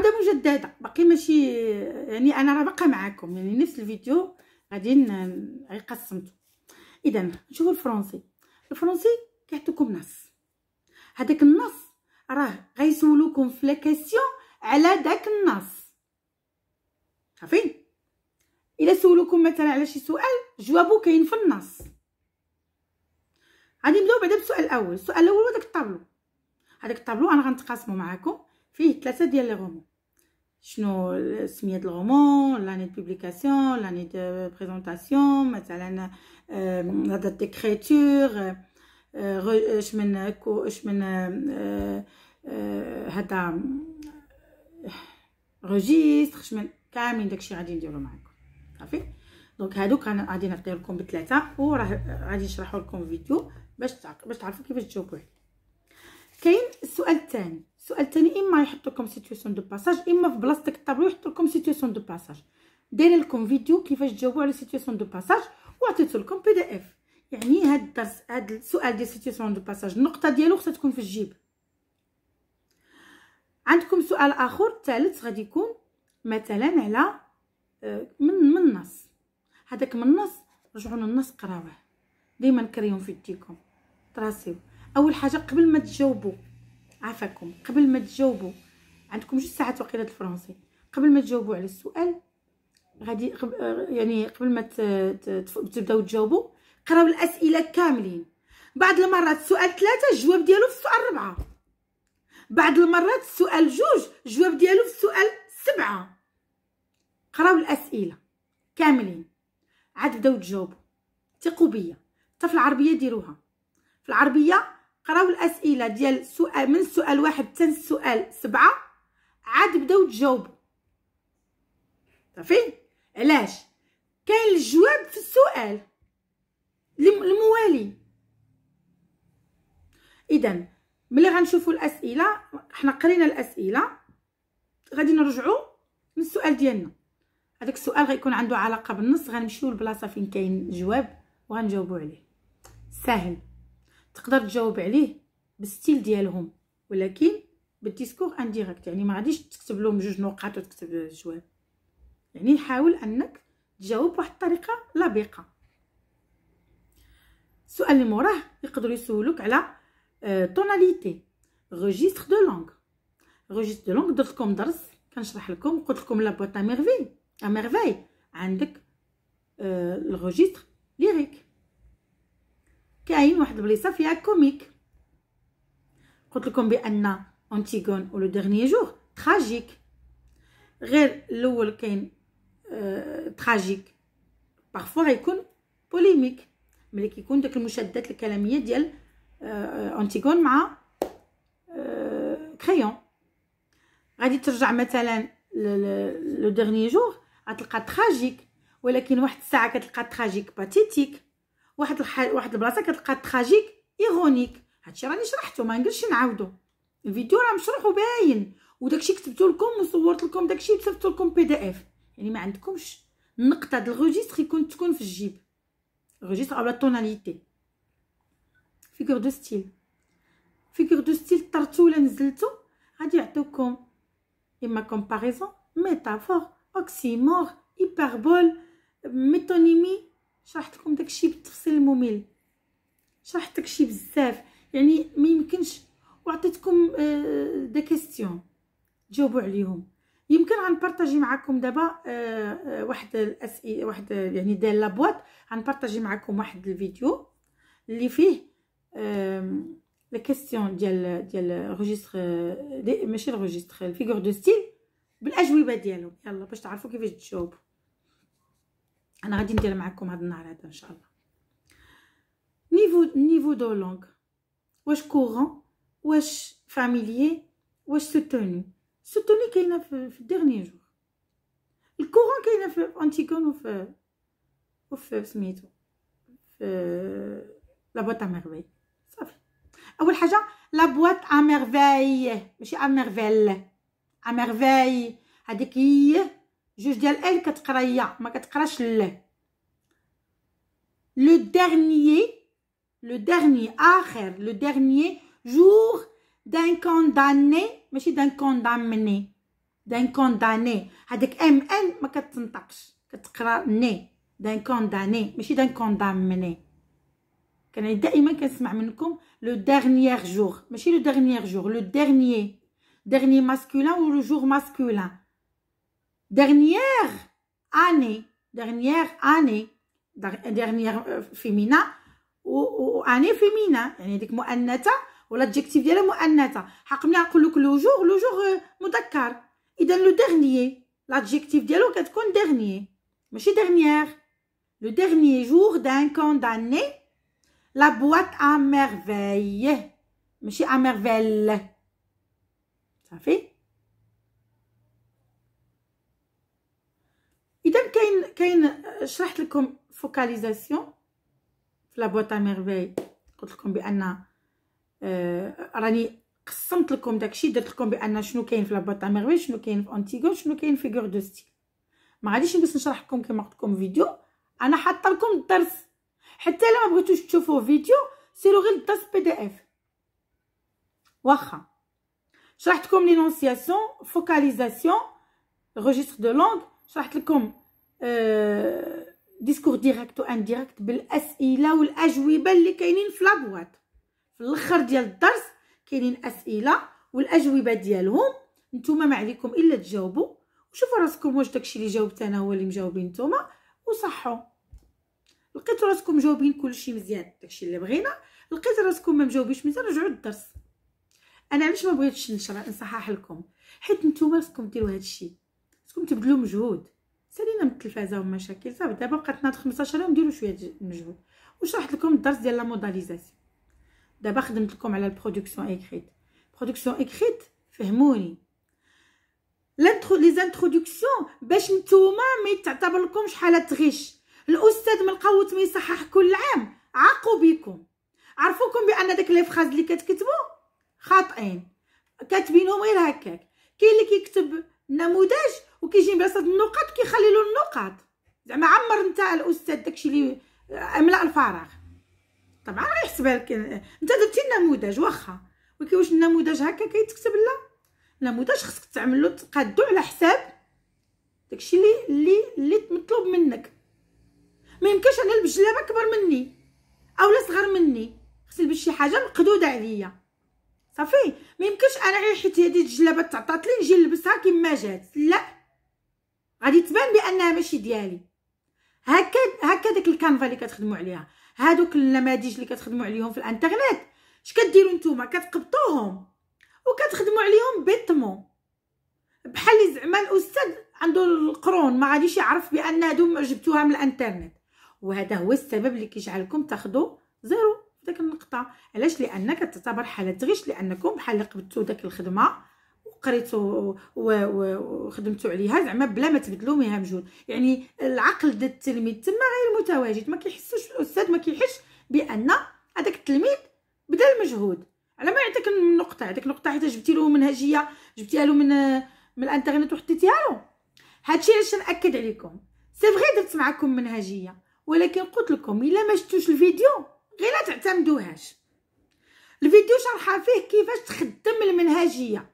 عوده مجدده باقي ماشي يعني انا راه باقا معاكم يعني نفس الفيديو غادي قسمته اذا نشوفوا الفرنسي الفرنسي كيعطيكم نص هذاك النص راه غيسولوكم في لاكاسيون على داك النص صافي الا سولوكم مثلا على شي سؤال جوابو كاين في النص غادي نبداو بعدا بالسؤال الاول السؤال الاول هو داك الطابلو هذاك الطابلو انا غنتقاسمو معاكم فيه ثلاثه ديال لي غومون شنو سميه الغومون لاني دو بوبليكاسيون لاني دو بريزونطاسيون مثلا هذا ديكريتور آه، اش من اش من هذا آه، آه، ريجيستر اش من كاملين داكشي غادي نديرو معاكم صافي دونك هادوك غادي نعطي لكم بثلاثه وراه غادي نشرحوا لكم فيديو باش باش تعرفوا كيفاش تجاوبوا عليه كاين السؤال الثاني السؤال الثاني اما يحط لكم سيتويسيون دو باساج اما في بلاصتك الطابلو يحط لكم سيتويسيون دو باساج دايره لكم فيديو كيفاش تجاوبوا على سيتويسيون دو باساج وعطيت لكم بي دي اف يعني هاد الدرس هاد السؤال ديال سيتويسيون دو باساج النقطه ديالو خصها تكون في الجيب عندكم سؤال اخر ثالث غادي يكون مثلا على آه، من من النص هذاك من النص رجعوا للنص قراوه ديما نكريهم في يديكم تراسيو اول حاجه قبل ما تجاوبوا عافاكم قبل ما تجاوبوا عندكم جوج ساعات وقيله الفرنسي قبل ما تجاوبوا على السؤال غادي آه، يعني قبل ما تبداو تجاوبوا قراو الاسئله كاملين بعض المرات السؤال ثلاثة الجواب ديالو في السؤال ربعة بعض المرات السؤال جوج الجواب ديالو في السؤال سبعة قراو الاسئله كاملين عاد بداو تجاوبوا ثقوا بيا حتى في العربيه ديروها في العربيه قراو الاسئله ديال سؤال من السؤال واحد حتى السؤال سبعة عاد بداو تجاوبوا صافي علاش كاين الجواب في السؤال الموالي اذا ملي غنشوفوا الاسئله حنا قرينا الاسئله غادي نرجعوا للسؤال ديالنا هذاك السؤال غيكون عنده علاقه بالنص غنمشيو للبلاصه فين كاين الجواب وغنجاوبوا عليه ساهل تقدر تجاوب عليه بالستيل ديالهم ولكن بالديسكور انديريكت يعني ما غاديش تكتب لهم جوج نقاط وتكتب الجواب يعني حاول انك تجاوب بواحد الطريقه لبقه السؤال اللي موراه يقدروا يسولوك على طوناليتي ريجستر دو لونغ ريجستر دو لونغ درت لكم درس كنشرح لكم قلت لكم لا بوتا ميرفي ا ميرفي عندك آه، الريجستر ليريك كاين واحد البليصه فيها كوميك قلت لكم بان اونتيغون ولو ديرني جور تراجيك غير الاول كاين اه تراجيك بارفو غيكون بوليميك ملي كيكون داك المشدات الكلاميه ديال اه انتيغون مع اه كريون غادي ترجع مثلا لو ديرني جور غتلقى تراجيك ولكن واحد الساعه كتلقى تراجيك باتيتيك واحد الح... واحد البلاصه كتلقى تراجيك ايرونيك هادشي راني شرحته ما نقدرش نعاودو الفيديو راه مشروح وباين وداكشي كتبته لكم وصورت لكم داكشي وصيفطت لكم بي دي اف يعني ما عندكمش النقطه ديال الريجيستر يكون تكون في الجيب الريجيستر اولا توناليتي فيغور دو ستيل فيغور دو ستيل طرتو ولا نزلتو غادي يعطيوكم اما كومباريزون ميتافور اوكسيمور هيبربول ميتونيمي شرحت لكم داكشي بالتفصيل الممل شرحت داكشي بزاف يعني ما يمكنش وعطيتكم دا آه، كاستيون جاوبوا عليهم يمكن غنبارطاجي معكم دابا آه، آه، واحد الاسئله واحد يعني لا بواط غنبارطاجي معكم واحد الفيديو اللي فيه لا كاستيون ديال ديال روجيستر دي euh، ماشي الروجيستر فيغور دو ستيل بالاجوبه ديالهم يلا باش تعرفوا كيفاش تجاوبوا انا غادي ندير معكم هذا النهار هذا ان شاء الله نيفو نيفو دو لونغ واش كورون واش فاميليي واش سوتوني سوتوني كاينه في, في الديرني جو الكورون كاينه في انتيكون وفي وفي سميتو في لا بواط ميرفاي صافي اول حاجه لا بواط ميرفاي ماشي ميرفيل ميرفاي هذيك هي le dernier le dernier après le dernier jour d'un condamné, mais je d'un condamné d'un condamné avec MN N ma quatre d'un condamné, mais je suis d'un condamné. le dernier jour, mais je le dernier jour, le dernier dernier masculin ou le jour masculin dernière année, dernière année, dernière euh, féminin, ou année féminin, il y a des ou l'adjectif de la dit le jour, le jour est euh, Il le dernier, l'adjectif de la le dernier. dernière. Le dernier jour d'un camp d'année, la boîte à merveille. Monsieur à merveille. Ça fait? كاين كاين شرحت لكم فوكاليزاسيون في لا بوات ميرفي قلت لكم بان آه، راني قسمت لكم داكشي درت لكم بان شنو كاين في لا بوات ميرفي شنو كاين في اونتيغو شنو كاين في فيغور دو ستيل ما غاديش نجلس نشرح لكم كما قلت لكم فيديو انا حاطه لكم الدرس حتى الا ما بغيتوش تشوفوا فيديو سيروا غير الدرس بي دي اف واخا شرحت لكم لينونسياسيون فوكاليزاسيون ريجستر دو لونغ شرحت لكم ديسكور ديريكت وانديريكت بالاسئله والاجوبه اللي كاينين في لابواط في الاخر ديال الدرس كاينين اسئله والاجوبه ديالهم نتوما ما عليكم الا تجاوبوا وشوفوا راسكم واش داكشي اللي جاوبت انا هو اللي مجاوبين نتوما وصحوا لقيتوا راسكم مجاوبين كلشي مزيان داكشي اللي بغينا لقيت راسكم ما مجاوبيش مزيان رجعوا للدرس انا علاش ما بغيتش نشرح نصحح لكم حيت نتوما راسكم ديروا هادشي راسكم تبذلوا مجهود سالينا من التلفازه والمشاكل صافي دابا لنا 15 يوم نديروا شويه المجهود وشرحت لكم الدرس ديال لا موداليزاسيون دابا خدمت لكم على البرودكسيون ايكريت برودكسيون ايكريت فهموني لانترو لي زانترودكسيون باش نتوما ما يتعتبر لكم شحال تغش الاستاذ من القوت ما يصحح كل عام عاقوا بكم عرفوكم بان داك لي فراز اللي كتكتبوا خاطئين كاتبينهم غير هكاك كاين اللي كيكتب نموذج وكيجي بلاصه النقط كيخلي له النقط زعما عمر نتا الاستاذ داكشي اللي املا الفراغ طبعا غيحسبها لك انت درتي النموذج واخا ولكن واش النموذج هكا كيتكتب لا النموذج خصك تعملو تقادو على حساب داكشي اللي اللي اللي مطلوب منك ما يمكنش انا نلبس جلابه كبر مني اولا صغر مني خصني نلبس شي حاجه مقدوده عليا صافي ما يمكنش انا غير حيت هذه الجلابه تعطات لي نجي نلبسها كما جات لا غادي تبان بانها ماشي ديالي هكا هكا داك الكانفا اللي كتخدموا عليها هادوك النماذج اللي كتخدموا عليهم في الانترنت اش كديروا نتوما كتقبطوهم وكتخدموا عليهم بيتمو بحال زعما الاستاذ عنده القرون ما غاديش يعرف بان هادو جبتوها من الانترنت وهذا هو السبب اللي كيجعلكم تاخذوا زيرو في داك النقطه علاش لان كتعتبر حاله غش لانكم بحال قبضتوا داك الخدمه وقريته وخدمتو عليها زعما بلا ما تبدلو ما يهمجون يعني العقل ديال التلميذ تما غير متواجد ما كيحسوش الاستاذ ما كيحسش بان هذاك التلميذ بدا المجهود على ما يعطيك النقطه هذيك النقطه حيت جبتي له منهجيه جبتيها له من من الانترنت وحطيتيها له هادشي علاش ناكد عليكم سي فغي درت معكم منهجيه ولكن قلت لكم الا ما شفتوش الفيديو غير لا تعتمدوهاش الفيديو شرحها فيه كيفاش تخدم المنهجيه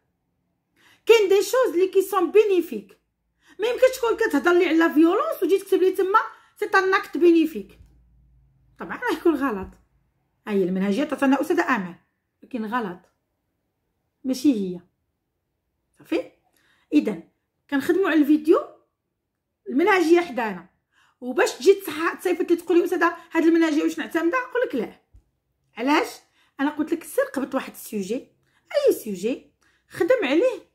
كاين دي شوز لي كيسون بينيفيك ما يمكنش تكون كتهضر لي على فيولونس وتجي تكتب لي تما سي ان اكت بينيفيك طبعا راه يكون غلط هي المنهجيه انا استاذه امل لكن غلط ماشي هي صافي اذا كنخدموا على الفيديو المنهجيه حدانا وباش تجي تصيفط لي تقولي استاذه هاد المنهجيه واش نعتمدها نقول لك لا علاش انا قلت لك سير قبط واحد السوجي اي سوجي خدم عليه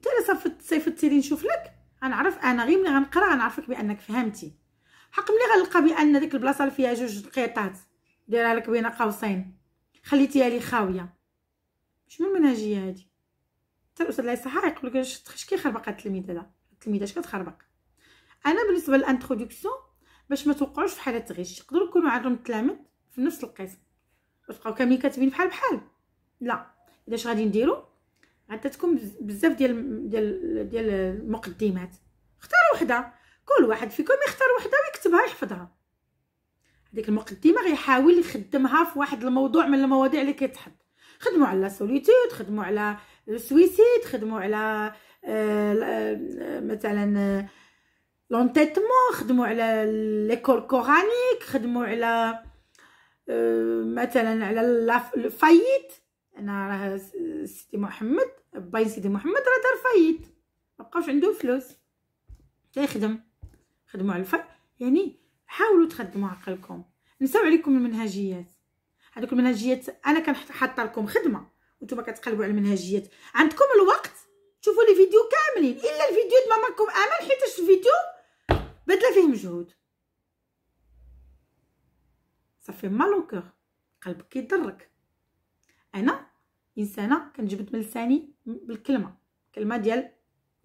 انت الا صيفطتي لي نشوف لك غنعرف انا غير ملي غنقرا غنعرفك بانك فهمتي حق ملي غنلقى بان ديك البلاصه اللي فيها جوج قيطات دايره لك بين قوسين خليتيها لي خاويه شنو المنهجيه هادي حتى الاستاذ الله يصحها يقول لك اش كيخربق التلميذ التلميذه اش كتخربق انا بالنسبه للانتروداكسيون باش ما توقعوش في حاله غش يقدروا يكونوا عندهم التلاميذ في نفس القسم وتبقاو كاملين كاتبين بحال بحال لا اذا اش غادي نديرو عطاتكم بزاف ديال ديال ديال المقدمات اختار وحده كل واحد فيكم يختار وحده ويكتبها يحفظها هذيك المقدمه غيحاول يخدمها في واحد الموضوع من المواضيع اللي كيتحط خدموا على سوليتود خدموا على السويسيد خدموا على آه، آه، مثلا آه، لونتيتمون خدموا على ليكول كورانيك خدموا على مثلا على الفايت انا راه سيدي محمد باين سيدي محمد راه دار فايت مبقاوش عنده فلوس لا يخدم خدموا على الفرق يعني حاولوا تخدموا عقلكم نساو عليكم المنهجيات هذوك المنهجيات انا كنحط لكم خدمه وانتم كتقلبوا على المنهجيات عندكم الوقت تشوفوا لي فيديو كاملين الا الفيديو ديال ماماكم امل حيت الفيديو بدل فيه مجهود صافي مالوكور قلبك يضرك انا انسانه كنجبد من لساني بالكلمه كلمه ديال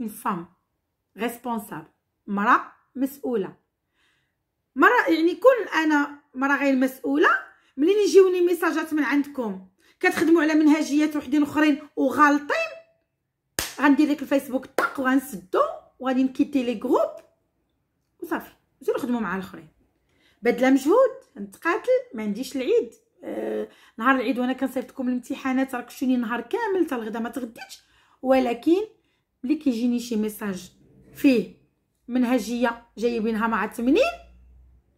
اون فام ريسبونسابل مراه مسؤوله مراه يعني كون انا مراه غير مسؤوله ملي يجيوني ميساجات من عندكم كتخدموا على منهجيات وحدين اخرين وغالطين غندير لك الفيسبوك طق وغنسدو وغادي نكيتي لي جروب وصافي نزيدو خدموا مع الاخرين بدل مجهود نتقاتل ما عنديش العيد آه نهار العيد وانا كنصيفط لكم الامتحانات راك شوني نهار كامل حتى الغدا ما تغديتش ولكن ملي كيجيني شي ميساج فيه منهجيه جايبينها مع التمنين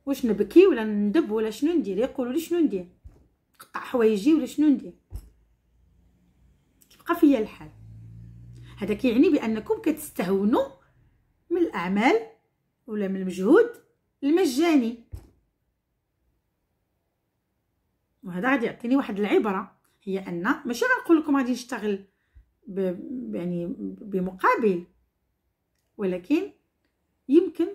واش نبكي ولا ندب ولا شنو ندير يقولوا لي شنو ندير نقطع حوايجي ولا شنو ندير كيبقى فيا الحال هذا كيعني بانكم كتستهونوا من الاعمال ولا من المجهود المجاني وهذا غادي يعطيني واحد العبره هي ان ماشي غنقول لكم غادي نشتغل ب... يعني بمقابل ولكن يمكن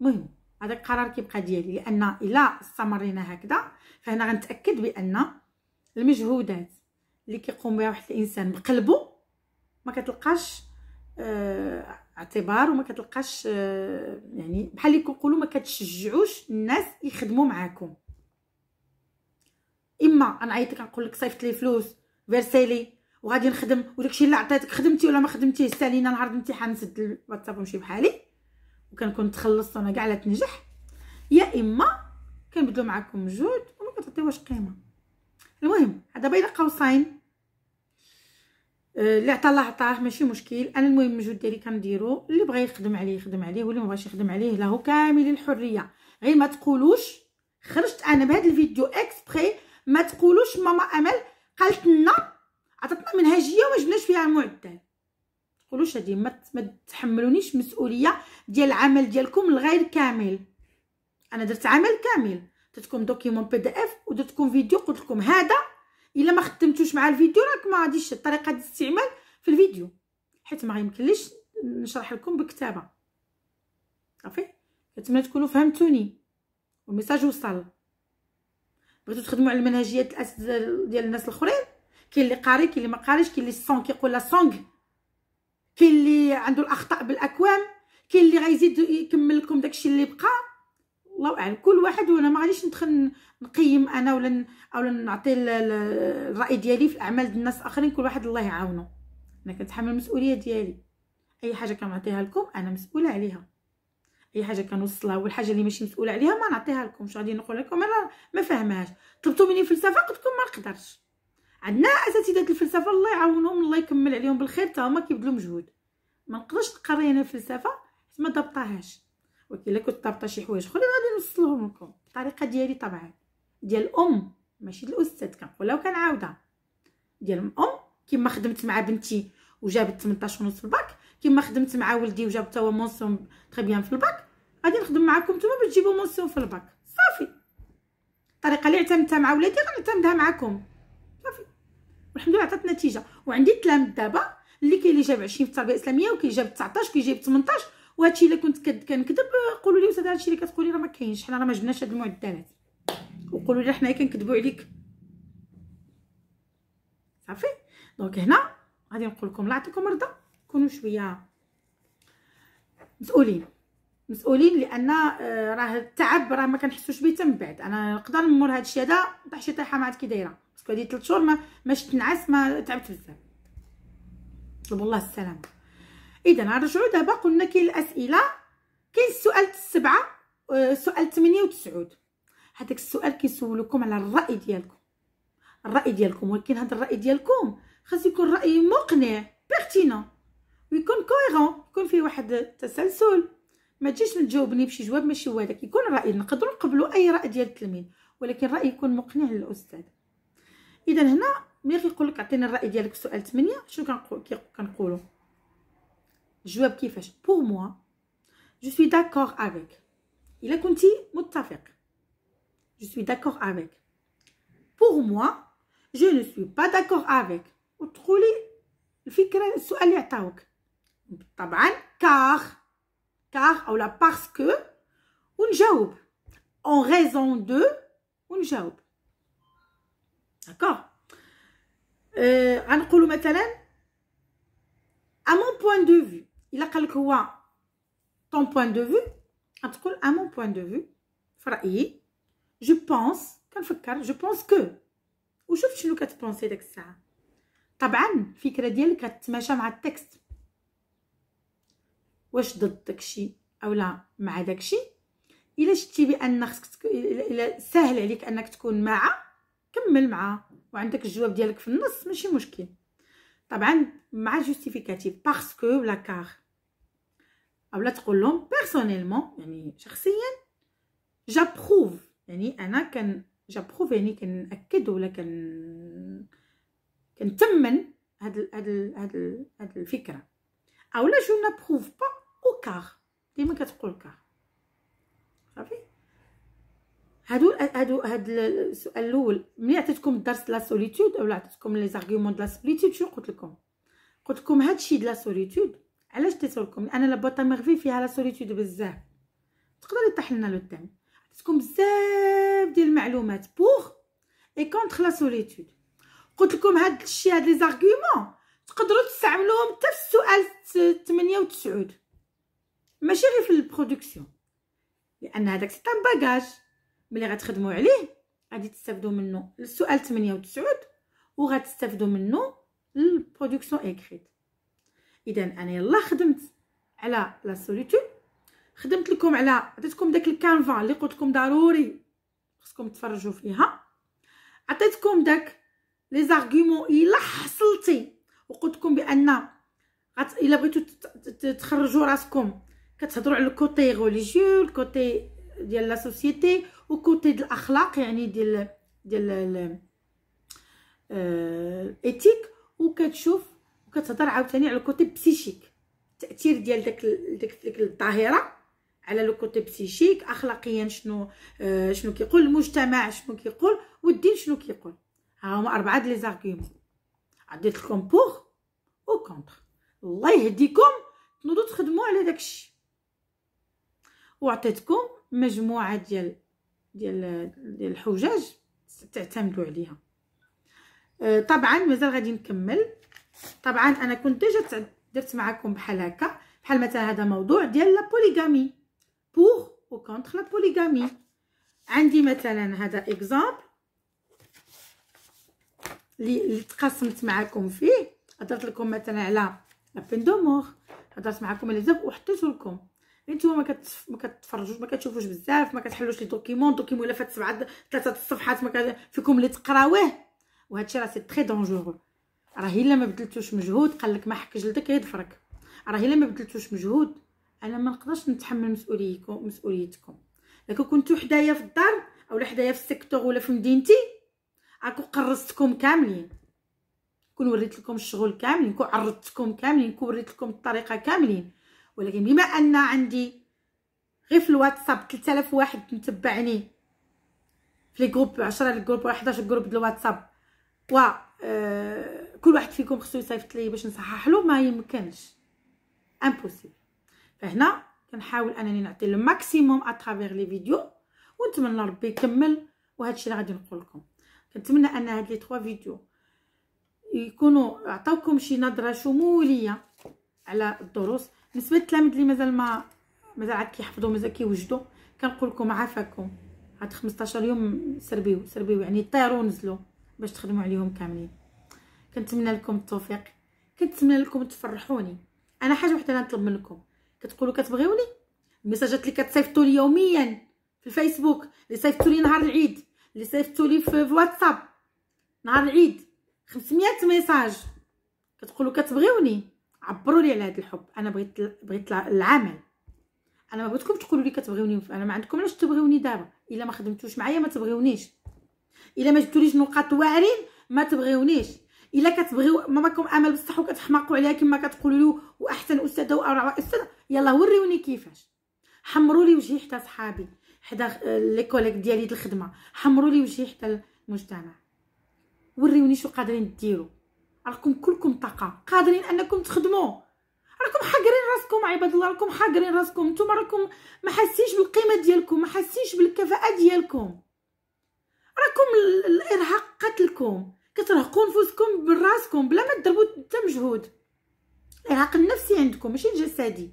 مهم هذا القرار كيبقى ديالي لان الا استمرينا هكذا فهنا غنتاكد بان المجهودات اللي كيقوم بها واحد الانسان بقلبه ما كتلقاش آه اعتبار وما كتلقاش آه يعني بحال اللي كنقولوا ما كتشجعوش الناس يخدموا معاكم اما انا عيطت كنقول لك صيفط لي فلوس فيرسيلي وغادي نخدم وداكشي اللي عطيتك خدمتي ولا ما خدمتيه سالينا نهار الامتحان نسد الواتساب ونمشي بحالي وكنكون تخلصت وانا كاع لا تنجح يا اما كنبدلو معاكم مجهود وما كتعطيوهاش قيمه المهم هذا بين قوسين آه، اللي عطا الله عطاه ماشي مشكل انا المهم المجهود ديالي كنديرو اللي بغى يخدم عليه يخدم عليه واللي ما بغاش يخدم عليه له كامل الحريه غير ما تقولوش خرجت انا بهذا الفيديو اكسبري ما تقولوش ماما امل قالت لنا عطاتنا منهجيه وما جبناش فيها معدل تقولوش هادي ما تحملونيش مسؤوليه ديال العمل ديالكم الغير كامل انا درت عمل كامل درتكم دوكيومون بي دي اف ودرتكم فيديو قلت لكم هذا الا ما خدمتوش مع الفيديو راك ما غاديش الطريقه ديال الاستعمال في الفيديو حيت ما يمكنليش نشرح لكم بكتابه صافي كنتمنى تكونوا فهمتوني والميساج وصل بغيتو تخدموا على المنهجيات الاساتذه ديال الناس الاخرين كاين اللي قاري كاين اللي ما قاريش كاين اللي سون كيقول لا سونغ كاين اللي عنده الاخطاء بالاكوان كاين اللي غيزيد يكمل لكم داكشي اللي بقى الله اعلم كل واحد وانا ما غاديش ندخل نقيم انا ولا اولا نعطي الراي ديالي في الاعمال ديال الناس الاخرين كل واحد الله يعاونه انا كنتحمل المسؤوليه ديالي اي حاجه كنعطيها لكم انا مسؤوله عليها اي حاجه كنوصلها والحاجه اللي ماشي مسؤوله عليها ما نعطيها لكمش غادي نقول لكم انا ما فاهمهاش طلبتوا مني فلسفه قلت لكم ما نقدرش عندنا اساتذه الفلسفه الله يعاونهم الله يكمل عليهم بالخير حتى هما كيبذلوا مجهود ما نقدرش نقري انا الفلسفه حيت ما ضبطهاش ولكن الا كنت ضابطه شي حوايج اخرين غادي نوصلهم لكم الطريقه ديالي طبعا ديال الام ماشي الاستاذ كنقولها وكنعاودها ديال الام كما خدمت مع بنتي وجابت 18 ونص في الباك كما خدمت مع ولدي وجاب تا هو مونسيون تري بيان في الباك غادي نخدم معكم نتوما باش تجيبوا مونسون في الباك صافي الطريقه اللي اعتمدتها مع ولادي غنعتمدها معكم صافي والحمد لله عطات نتيجه وعندي التلاميذ دابا اللي كاين اللي جاب 20 في التربيه الاسلاميه وكاين جاب 19 كاين جاب 18 وهادشي الا كنت كنكذب قولوا لي استاذ هادشي اللي كتقولي راه ما كاينش حنا راه ما جبناش هاد المعدلات وقولوا لي حنايا كنكذبوا عليك صافي دونك هنا غادي نقول لكم لا يعطيكم رضا كونوا شويه مسؤولين مسؤولين لان آه، راه التعب راه ما كنحسوش به من بعد انا نقدر نمر هذا الشيء هذا نطيح شي طيحه ما عاد كي دايره باسكو هذه 3 شهور ما ما شفت نعس ما تعبت بزاف طلب الله السلامه اذا نرجعوا دابا قلنا كاين الاسئله كاين السؤال السبعه آه، سؤال 8 و9 هذاك السؤال كيسولكم على الراي ديالكم الراي ديالكم ولكن هذا الراي ديالكم خاص يكون راي مقنع بيرتينون ويكون كويغون يكون فيه واحد التسلسل ما تجيش تجاوبني بشي جواب ماشي هو هذاك يكون راي نقدروا نقبلوا اي راي ديال التلميذ ولكن راي يكون مقنع للاستاذ اذا هنا ملي كيقول لك عطيني الراي ديالك في سؤال 8 شنو كنقولوا الجواب كيفاش بور موا جو سوي داكور افيك الا كنتي متفق جو سوي داكور افيك بور موا جو نو سوي با داكور افيك وتقولي الفكره السؤال اللي عطاوك طبعا car car او لا parce que ونجاوب en raison de ونجاوب داكور غنقولوا مثلا ا مون point دو vue الا قال لك هو طون point دو vue غتقول ا مون point دو vue في رايي جو بونس كنفكر جو بونس كو وشوف شنو كتبونسي ديك الساعه طبعا الفكره ديالك كتماشى مع التكست واش ضد داكشي اولا مع داكشي الا شتي بان خصك الا سهل عليك انك تكون مع كمل مع وعندك الجواب ديالك في النص ماشي مشكل طبعا مع جوستيفيكاتيف باسكو ولا كار اولا تقول لهم بيرسونيلمون يعني شخصيا جابروف يعني انا كان جابروف يعني كنأكد ولا كن كنتمن هاد هاد هاد الفكره اولا جو نابروف با او كار ديما كتقول كار صافي هادو هادو هاد السؤال الاول ملي عطيتكم الدرس لا سوليتود اولا عطيتكم لي زارغيومون لا سوليتود شنو قلت لكم قلت لكم هادشي د لا سوليتود علاش ديتو لكم لان لا بوطا مغفي فيها لا سوليتود بزاف تقدر يطيح لنا لو تيم عطيتكم بزاف ديال المعلومات بوغ اي كونتر لا سوليتود قلت لكم هاد الشيء هاد لي زارغيومون تقدروا تستعملوهم حتى في السؤال 98 ماشي غير في البرودكسيون لان هذاك سي ان باجاج ملي غتخدموا عليه غادي تستافدوا منه السؤال 98 وغتستافدوا منه البرودكسيون اكريت اذا انا يلا خدمت على لا سوليتود خدمت لكم على عطيتكم داك الكانفا اللي قلت لكم ضروري خصكم تفرجوا فيها عطيتكم داك لي زارغومون الا حصلتي وقلت لكم بان غت... الا بغيتو تخرجوا راسكم كتهضروا على الكوتي غوليجيو الكوتي ديال لا سوسيتي وكوتي ديال الاخلاق يعني ديال ديال الايتيك آه، وكتشوف وكتهضر عاوتاني على الكوتي بسيشيك التاثير ديال داك داك ديك الظاهره على لو كوتي بسيشيك اخلاقيا شنو آه، شنو كيقول المجتمع شنو كيقول والدين شنو كيقول ها هما اربعه ديال لي زارغيومون عديت لكم بوغ كونتر الله يهديكم تنوضوا تخدموا على داكشي وعطيتكم مجموعه ديال ديال ديال الحجاج تعتمدوا عليها أه، طبعا مازال غادي نكمل طبعا انا كنت ديجا درت معكم بحال هكا بحال مثلا هذا موضوع ديال لا بوليغامي بور او كونتر لا بوليغامي عندي مثلا هذا اكزامبل اللي تقاسمت معكم فيه هضرت لكم مثلا على لابين هضرت معكم على بزاف وحطيت لكم نتوما ما كت ما كتفرجوش ما كتشوفوش بزاف ما كتحلوش لي دوكيمون دوكيمون الا فات سبعه ثلاثه الصفحات ما فيكم اللي تقراوه وهادشي راه سي تري دونجورو راه الا ما بدلتوش مجهود قال لك ما حك جلدك يضفرك راه الا ما بدلتوش مجهود انا ما نقدرش نتحمل مسؤوليتكم مسؤوليتكم لكن كنتو حدايا في الدار اولا حدايا في السيكتور ولا في مدينتي اكون قرصتكم كاملين كون وريت لكم الشغل كاملين كون عرضتكم كاملين كون وريت لكم الطريقه كاملين ولكن بما ان عندي غير في الواتساب 3000 واحد متبعني في لي جروب 10 الجروب 11 جروب ديال الواتساب و آه كل واحد فيكم خصو يصيفط لي باش نصحح له ما يمكنش امبوسيبل فهنا كنحاول انني نعطي ماكسيموم اترافير لي فيديو ونتمنى ربي يكمل وهذا الشيء اللي غادي نقول لكم كنتمنى ان هاد لي 3 فيديو يكونوا عطاوكم شي نظره شموليه على الدروس بالنسبه للتلاميذ اللي مازال ما مازال عاد كيحفظوا مازال كيوجدوا كنقول لكم عافاكم عاد 15 يوم سربيو سربيو يعني طيروا ونزلوا باش تخدموا عليهم كاملين كنتمنى لكم التوفيق كنتمنى لكم تفرحوني انا حاجه وحده نطلب منكم كتقولوا كتبغيوني المساجات اللي كتصيفطوا لي يوميا في الفيسبوك اللي صيفطوا لي نهار العيد اللي صيفطوا لي في واتساب نهار العيد 500 ميساج كتقولوا كتبغيوني عبروا لي على هذا الحب انا بغيت بغيت العمل انا ما بغيتكم تقولوا لي كتبغيوني انا ما عندكم علاش تبغيوني دابا الا ما خدمتوش معايا ما تبغيونيش الا ما جبتوليش نقاط واعرين ما تبغيونيش الا كتبغيو ماماكم امل بصح وكتحماقوا عليها كما كتقولوا له واحسن استاذه واروع استاذه يلا وريوني كيفاش حمروا لي وجهي حتى صحابي حدا لي كوليك ديالي د الخدمه حمروا لي وجهي حتى المجتمع وريوني شو قادرين ديروا راكم كلكم طاقه قادرين انكم تخدموا راكم حاقرين راسكم عباد الله راكم حاقرين راسكم نتوما راكم ما حاسينش بالقيمه ديالكم ما حاسينش بالكفاءه ديالكم راكم الارهاق قتلكم كترهقوا نفوسكم براسكم بلا ما تضربوا حتى مجهود الارهاق النفسي عندكم ماشي الجسدي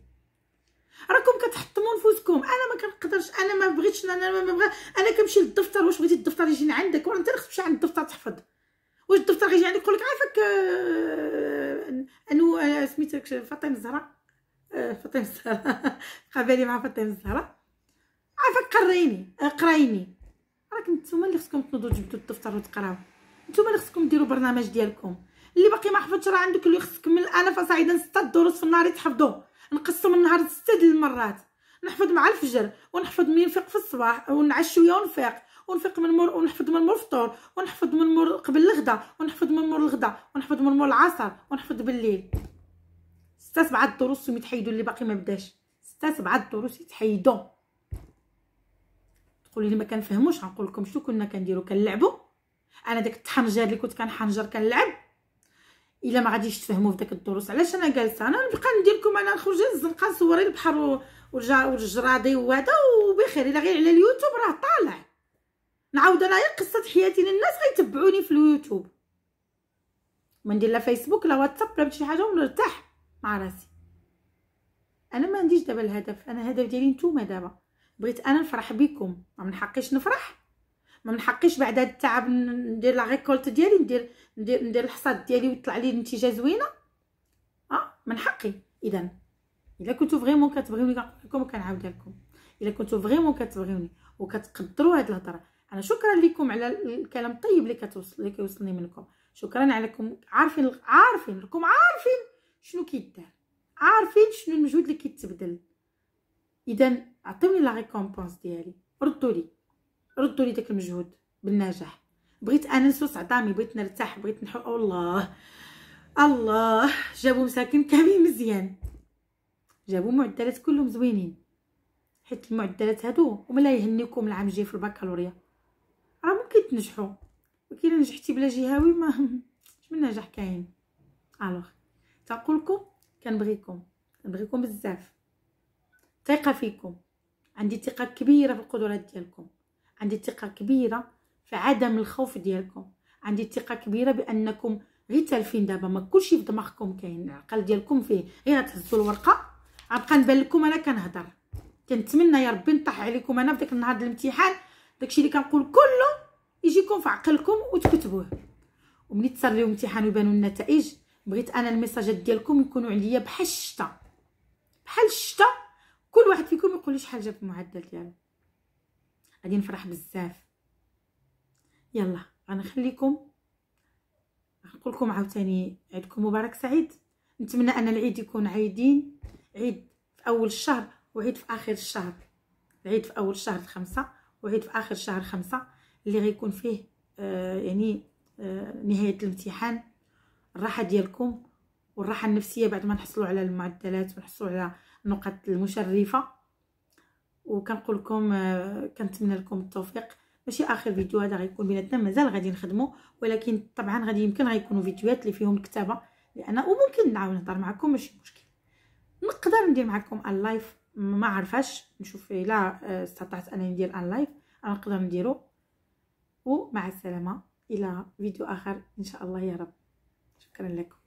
راكم كتحطموا نفوسكم انا ما كنقدرش انا ما بغيتش انا ما بغيت انا كنمشي للدفتر واش بغيتي الدفتر يجي عندك وانت اللي خصك عند الدفتر تحفظ واش الدفتر غيجي عندك يقول لك عافاك آه، انو آه، سميتك فاطمه الزهراء آه، فاطمه الزهراء قبالي مع فاطمه الزهراء عافاك قريني قرايني راك نتوما اللي خصكم تنوضوا تجبدوا الدفتر وتقراو نتوما اللي خصكم ديروا برنامج ديالكم اللي باقي ما حفظش راه عندك اللي خصك من الان فصاعدا ستة دروس في النهار تحفظوه نقسم النهار ستة المرات نحفظ مع الفجر ونحفظ من نفيق في الصباح ونعش شويه ونفيق ونفيق من مور ونحفظ من مور الفطور ونحفظ من مور قبل الغدا ونحفظ من مور الغدا ونحفظ من مور العصر ونحفظ بالليل ستة سبعة الدروس يتحيدوا اللي باقي ما بداش ستة سبعة الدروس يتحيدوا تقولي لي ما كنفهموش غنقول لكم شنو كنا كنديرو كنلعبوا انا داك التحنجر اللي كنت كنحنجر كنلعب الا ما غاديش تفهموا في داك الدروس علاش انا جالسه انا نبقى ندير لكم انا نخرج للزنقه نصوري البحر والجرادي وهذا وبخير الا غير على اليوتيوب راه طالع نعاود انايا قصه حياتي للناس غيتبعوني في اليوتيوب ما ندير لا فيسبوك لا واتساب لا شي حاجه ونرتاح مع راسي انا ما عنديش دابا الهدف انا الهدف ديالي نتوما دابا بغيت انا نفرح بكم ما من حقيش نفرح ما من حقيش بعد هاد التعب ندير لا ريكولت ديالي ندير ندير ندير الحصاد ديالي ويطلع لي نتيجه زوينه اه من حقي اذا الا كنتو فريمون كتبغيوني كنقول لكم وكنعاود لكم الا كنتو فريمون كتبغيوني وكتقدروا هاد الهضره انا شكرا لكم على الكلام الطيب اللي كتوصل اللي كيوصلني منكم شكرا عليكم عارفين عارفين راكم عارفين شنو كيدار عارفين شنو المجهود اللي كيتبدل اذا عطيوني لا ريكومبونس ديالي ردوا لي ردوا لي داك المجهود بالنجاح بغيت انا نسوس عظامي بغيت نرتاح بغيت نحو الله الله جابوا مساكن كاملين مزيان جابوا معدلات كلهم زوينين حيت المعدلات هادو وما لا يهنيكم العام الجاي في البكالوريا كتنجحوا ولكن الا نجحتي بلا جهوي ما شمن نجاح كاين الوغ تنقولكم لكم كنبغيكم كنبغيكم بزاف ثقه فيكم عندي ثقه كبيره في القدرات ديالكم عندي ثقه كبيره في عدم الخوف ديالكم عندي ثقه كبيره بانكم غير تالفين دابا ما كلشي في دماغكم كاين العقل ديالكم فيه غير تهزوا الورقه غنبقى نبان لكم انا كنهضر كنتمنى يا ربي نطيح عليكم انا في داك النهار د الامتحان داكشي اللي كنقول كله يجيكم في عقلكم وتكتبوه وملي تسريو امتحان ويبانو النتائج بغيت انا الميساجات ديالكم يكونوا عليا بحال الشتا بحال الشتا كل واحد فيكم يقول لي شحال جاب المعدل ديالو غادي نفرح بزاف يلا غنخليكم نقول لكم عاوتاني عيدكم مبارك سعيد نتمنى ان العيد يكون عيدين عيد في اول الشهر وعيد في اخر الشهر العيد في اول شهر خمسة وعيد في اخر شهر خمسة اللي غيكون فيه آه يعني آه نهايه الامتحان الراحه ديالكم والراحه النفسيه بعد ما نحصلوا على المعدلات ونحصلوا على النقط المشرفه وكنقول لكم آه كنتمنى لكم التوفيق ماشي اخر فيديو هذا غيكون بيناتنا مازال غادي نخدمو ولكن طبعا غادي يمكن غيكونوا فيديوهات اللي فيهم الكتابه لان وممكن نعاود نهضر معكم ماشي مشكل نقدر ندير معكم اللايف ما عرفاش نشوف الا آه، استطعت انني ندير اللايف انا نقدر نديرو ومع السلامة إلى فيديو آخر إن شاء الله يا رب شكرا لكم